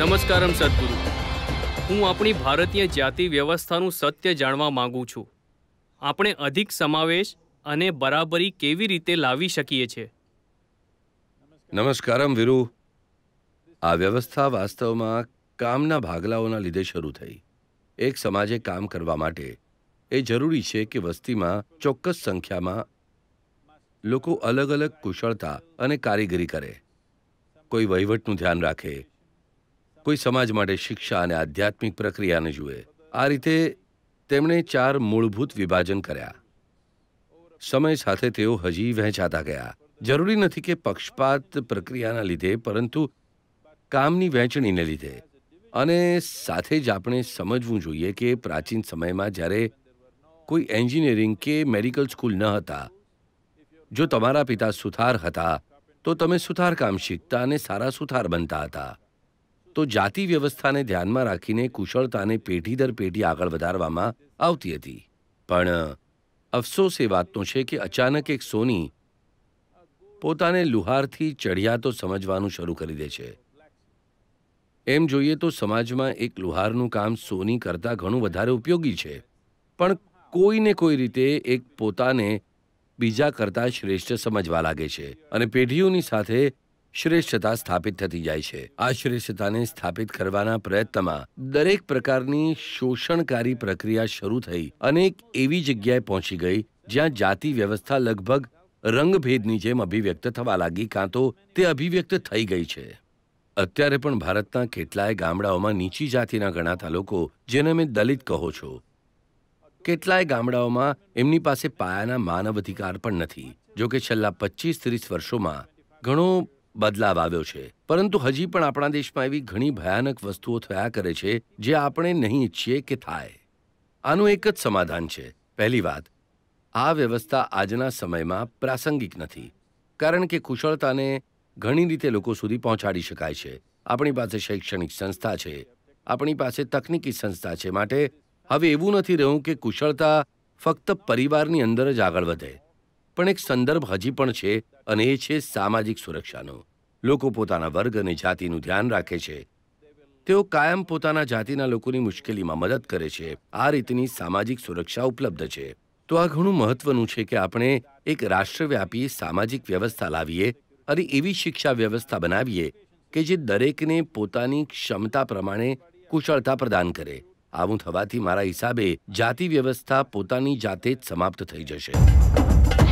નમસ્કારમ સદગુરુ હું આપણી ભારતીય જાતિ વ્યવસ્થાનું સત્ય જાણવા માગું છું આપણે અધિક સમાવેશ અને બરાબરી કેવી રીતે લાવી શકીએ છીએ નમસ્કારમ વિરુ આ વ્યવસ્થા વાસ્તવમાં કામના ભાગલાઓના લીધે શરૂ થઈ એક સમાજે કામ કરવા માટે એ જરૂરી છે કે વસ્તીમાં ચોક્કસ સંખ્યામાં લોકો અલગ અલગ કુશળતા અને કારીગરી કરે કોઈ વહીવટનું ધ્યાન રાખે કોઈ સમાજ માટે શિક્ષા અને આધ્યાત્મિક પ્રક્રિયાને જુએ આ રીતે તેમણે ચાર મૂળભૂત વિભાજન કર્યા સમય સાથે તેઓ હજી વહેંચાતા ગયા જરૂરી નથી કે પક્ષપાત પ્રક્રિયાના લીધે પરંતુ કામની વહેંચણીને લીધે અને સાથે જ આપણે સમજવું જોઈએ કે પ્રાચીન સમયમાં જ્યારે કોઈ એન્જિનિયરિંગ કે મેડિકલ સ્કૂલ ન હતા જો તમારા પિતા સુથાર હતા તો તમે સુથાર કામ શીખતા અને સારા સુથાર બનતા હતા તો જાતિ વ્યવસ્થાને ધ્યાનમાં રાખીને કુશળતાને પેઢી દર પેઢી આગળ વધારવામાં આવતી હતી પણ અફસોસ એ વાતનો છે કે અચાનક એક સોની પોતાને લુહારથી ચઢિયાતો સમજવાનું શરૂ કરી દે છે એમ જોઈએ તો સમાજમાં એક લુહારનું કામ સોની કરતાં ઘણું વધારે ઉપયોગી છે પણ કોઈને કોઈ રીતે એક પોતાને બીજા કરતાં શ્રેષ્ઠ સમજવા લાગે છે અને પેઢીઓની સાથે શ્રેષ્ઠતા સ્થાપિત થતી જાય છે આ શ્રેષ્ઠતાને સ્થાપિત કરવાના પ્રયત્નમાં દરેક પ્રકારની શોષણકારી પ્રક્રિયા શરૂ થઈ અનેક એવી જગ્યાએ પહોંચી ગઈ જ્યાં જાતિ વ્યવસ્થા લગભગ રંગભેદની જેમ અભિવ્યક્ત થવા લાગી કાં તો તે અભિવ્યક્ત થઈ ગઈ છે અત્યારે પણ ભારતના કેટલાય ગામડાઓમાં નીચી જાતિના ગણાતા લોકો જેને મેં દલિત કહો છો કેટલાય ગામડાઓમાં એમની પાસે પાયાના માનવ અધિકાર પણ નથી જોકે છેલ્લા પચીસ ત્રીસ વર્ષોમાં ઘણો બદલાવ આવ્યો છે પરંતુ હજી પણ આપણા દેશમાં એવી ઘણી ભયાનક વસ્તુઓ થયા કરે છે જે આપણે નહીં ઈચ્છીએ કે થાય આનું એક જ સમાધાન છે પહેલી વાત આ વ્યવસ્થા આજના સમયમાં પ્રાસંગિક નથી કારણ કે કુશળતાને ઘણી રીતે લોકો સુધી પહોંચાડી શકાય છે આપણી પાસે શૈક્ષણિક સંસ્થા છે આપણી પાસે તકનીકી સંસ્થા છે માટે હવે એવું નથી રહ્યું કે કુશળતા ફક્ત પરિવારની અંદર જ આગળ વધે પણ એક સંદર્ભ હજી પણ છે અને એ છે સામાજિક સુરક્ષાનો લોકો પોતાના વર્ગ અને જાતિનું ધ્યાન રાખે છે તેઓ કાયમ પોતાના જાતિના લોકોની મુશ્કેલીમાં મદદ કરે છે આ રીતની સામાજિક સુરક્ષા ઉપલબ્ધ છે તો આ ઘણું મહત્વનું છે કે આપણે એક રાષ્ટ્રવ્યાપી સામાજિક વ્યવસ્થા લાવીએ અને એવી શિક્ષા વ્યવસ્થા બનાવીએ કે જે દરેકને પોતાની ક્ષમતા પ્રમાણે કુશળતા પ્રદાન કરે આવું થવાથી મારા હિસાબે જાતિ વ્યવસ્થા પોતાની જાતે જ સમાપ્ત થઈ જશે